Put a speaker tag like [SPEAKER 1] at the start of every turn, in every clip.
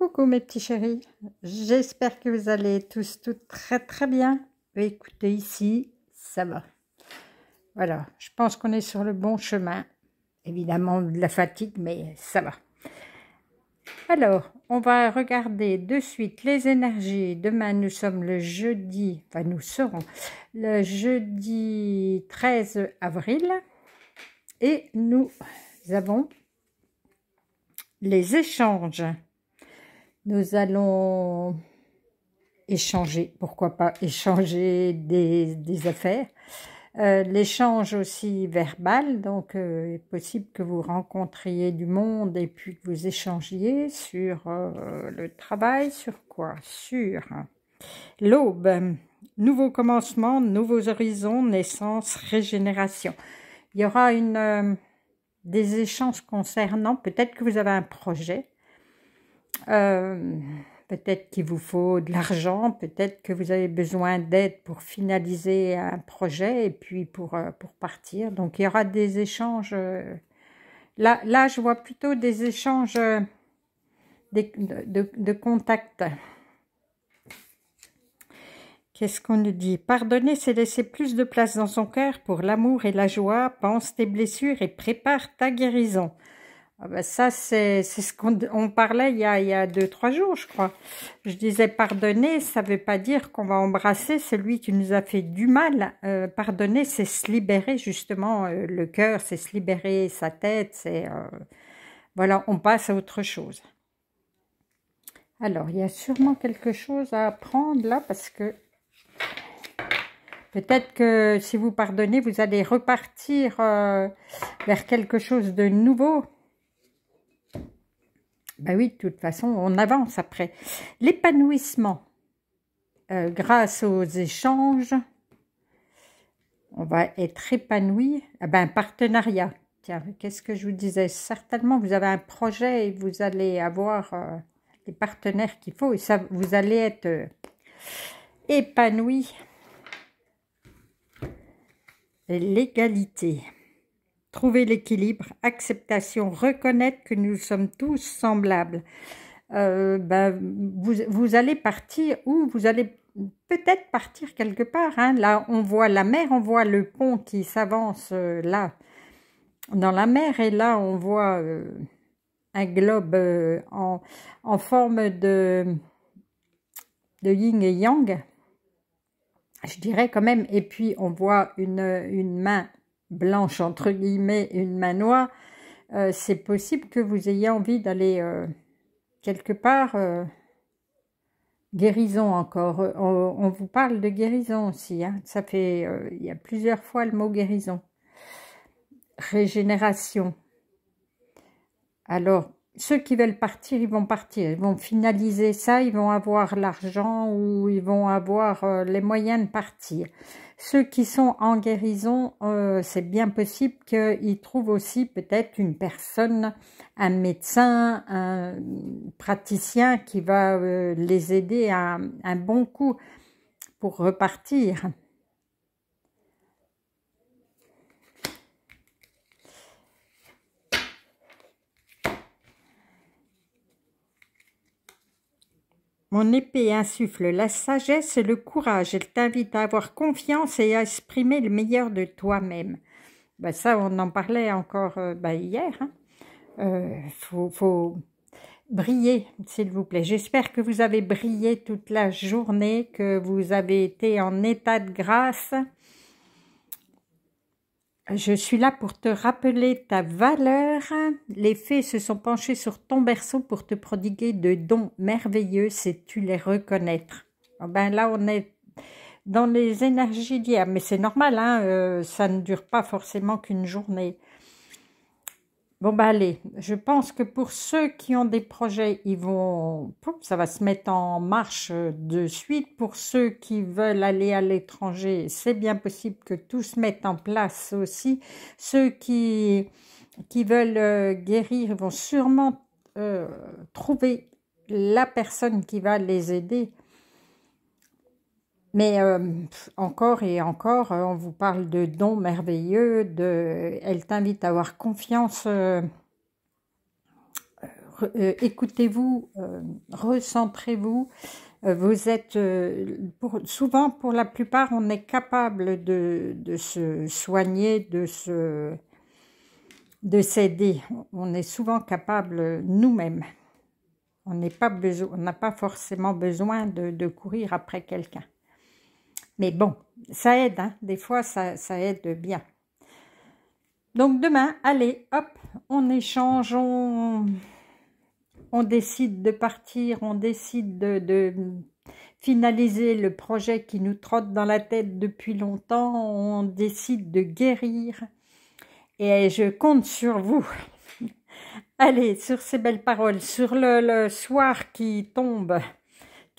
[SPEAKER 1] Coucou mes petits chéris, j'espère que vous allez tous toutes très très bien. Écoutez ici, ça va. Voilà, je pense qu'on est sur le bon chemin. Évidemment de la fatigue, mais ça va. Alors, on va regarder de suite les énergies. Demain, nous sommes le jeudi, enfin nous serons le jeudi 13 avril. Et nous avons les échanges. Nous allons échanger, pourquoi pas échanger des, affaires. Euh, l'échange aussi verbal, donc il euh, est possible que vous rencontriez du monde et puis que vous échangiez sur euh, le travail, sur quoi Sur l'aube, nouveau commencement, nouveaux horizons, naissance, régénération. Il y aura des échanges concernant, peut-être que vous avez un projet, euh, peut-être qu'il vous faut de l'argent, peut-être que vous avez besoin d'aide pour finaliser un projet et puis pour, euh, pour partir. Donc il y aura des échanges. Euh, là, là je vois plutôt des échanges de, de, de contacts. Qu'est-ce qu'on nous dit Pardonner, c'est laisser plus de place dans son cœur pour l'amour et la joie. Pense tes blessures et prépare ta guérison. Ah bah ça, c'est ce qu'on parlait il y, a, il y a deux, trois jours, je crois. Je disais pardonner, ça ne veut pas dire qu'on va embrasser celui qui nous a fait du mal. Euh, pardonner, c'est se libérer justement euh, le cœur, c'est se libérer sa tête, c'est... Euh, voilà, on passe à autre chose. Alors, il y a sûrement quelque chose à apprendre là parce que Peut-être que si vous pardonnez, vous allez repartir vers quelque chose de nouveau. Bah oui, de toute façon, on avance après. L'épanouissement, euh, grâce aux échanges, on va être épanoui. Ah ben, partenariat. Tiens, qu'est-ce que je vous disais Certainement, vous avez un projet et vous allez avoir euh, les partenaires qu'il faut et ça, vous allez être euh, épanoui. L'égalité trouver l'équilibre, acceptation, reconnaître que nous sommes tous semblables. Euh, ben, vous, allez partir ou Vous allez peut-être partir quelque part. Hein. Là, on voit la mer, on voit le pont qui s'avance euh, là, dans la mer, et là, on voit euh, un globe en, forme de, de yin et yang. Je dirais quand même, et puis on voit une, une main blanche entre guillemets, une manoir, euh, c'est possible que vous ayez envie d'aller euh, quelque part euh, guérison encore. On, vous parle de guérison aussi. Hein. Ça fait, il y a plusieurs fois le mot guérison. Régénération. Alors, ceux qui veulent partir, ils vont partir, ils vont finaliser ça, ils vont avoir l'argent ou ils vont avoir euh, les moyens de partir. Ceux qui sont en guérison, euh, c'est bien possible qu'ils trouvent aussi peut-être une personne, un médecin, un praticien qui va euh, les aider à un bon coup pour repartir. Mon épée insuffle la sagesse et le courage. Elle t'invite à avoir confiance et à exprimer le meilleur de toi-même. Ben ça, on en parlait encore euh, ben hier. Hein. Euh, faut, briller, s'il vous plaît. J'espère que vous avez brillé toute la journée, que vous avez été en état de grâce. Je suis là pour te rappeler ta valeur. Les fées se sont penchées sur ton berceau pour te prodiguer de dons merveilleux, C'est tu les reconnaître ah ben Là, on est dans les énergies d'hier, mais c'est normal, hein, euh, ça ne dure pas forcément qu'une journée. Bon, bah allez, je pense que pour ceux qui ont des projets, ils vont, ça va se mettre en marche euh, de suite. Pour ceux qui veulent aller à l'étranger, c'est bien possible que tout se mette en place aussi. Ceux qui, qui veulent euh, guérir vont sûrement euh, trouver la personne qui va les aider. Mais euh, encore et encore, euh, on vous parle de dons merveilleux, elle t'invite à avoir confiance. Euh, écoutez-vous, recentrez-vous. Vous êtes souvent, pour la plupart, on est capable de, se soigner, de se de s'aider. On est souvent capable nous-mêmes. On n'a pas, besoin, on pas forcément besoin de courir après quelqu'un. Mais bon, ça aide, hein. des fois ça, aide bien. Donc demain, allez, hop, on échange, on, décide de partir, on décide de, finaliser le projet qui nous trotte dans la tête depuis longtemps, on décide de guérir. Et je compte sur vous. Allez, sur ces belles paroles, sur le soir qui tombe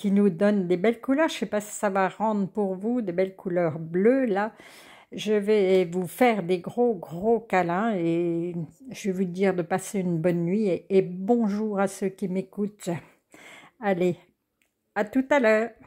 [SPEAKER 1] qui nous donne des belles couleurs. Je ne sais pas si ça va rendre pour vous des belles couleurs bleues là. Je vais vous faire des gros gros câlins et je vais vous dire de passer une bonne nuit et bonjour à ceux qui m'écoutent. Allez, à tout à l'heure